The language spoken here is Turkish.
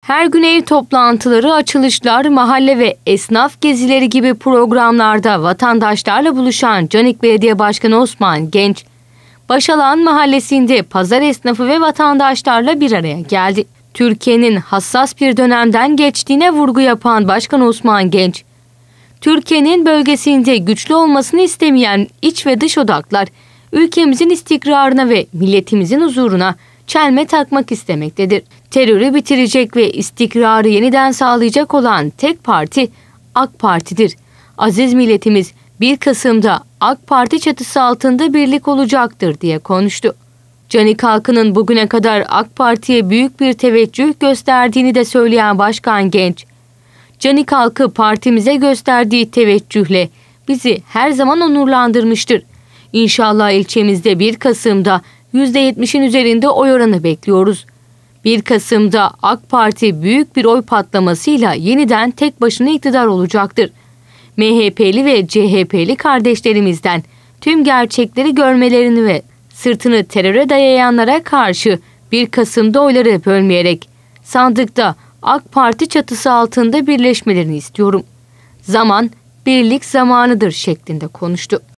Her gün ev toplantıları, açılışlar, mahalle ve esnaf gezileri gibi programlarda vatandaşlarla buluşan Canik Belediye Başkanı Osman Genç, Başalan Mahallesi'nde pazar esnafı ve vatandaşlarla bir araya geldi. Türkiye'nin hassas bir dönemden geçtiğine vurgu yapan Başkan Osman Genç, Türkiye'nin bölgesinde güçlü olmasını istemeyen iç ve dış odaklar, ülkemizin istikrarına ve milletimizin huzuruna çelme takmak istemektedir. Terörü bitirecek ve istikrarı yeniden sağlayacak olan tek parti AK Parti'dir. Aziz milletimiz 1 Kasım'da AK Parti çatısı altında birlik olacaktır diye konuştu. Canik halkının bugüne kadar AK Parti'ye büyük bir teveccüh gösterdiğini de söyleyen Başkan Genç, Canik halkı partimize gösterdiği teveccühle bizi her zaman onurlandırmıştır. İnşallah ilçemizde 1 Kasım'da %70'in üzerinde oy oranı bekliyoruz. 1 Kasım'da AK Parti büyük bir oy patlamasıyla yeniden tek başına iktidar olacaktır. MHP'li ve CHP'li kardeşlerimizden tüm gerçekleri görmelerini ve sırtını teröre dayayanlara karşı 1 Kasım'da oyları bölmeyerek sandıkta AK Parti çatısı altında birleşmelerini istiyorum. Zaman birlik zamanıdır şeklinde konuştu.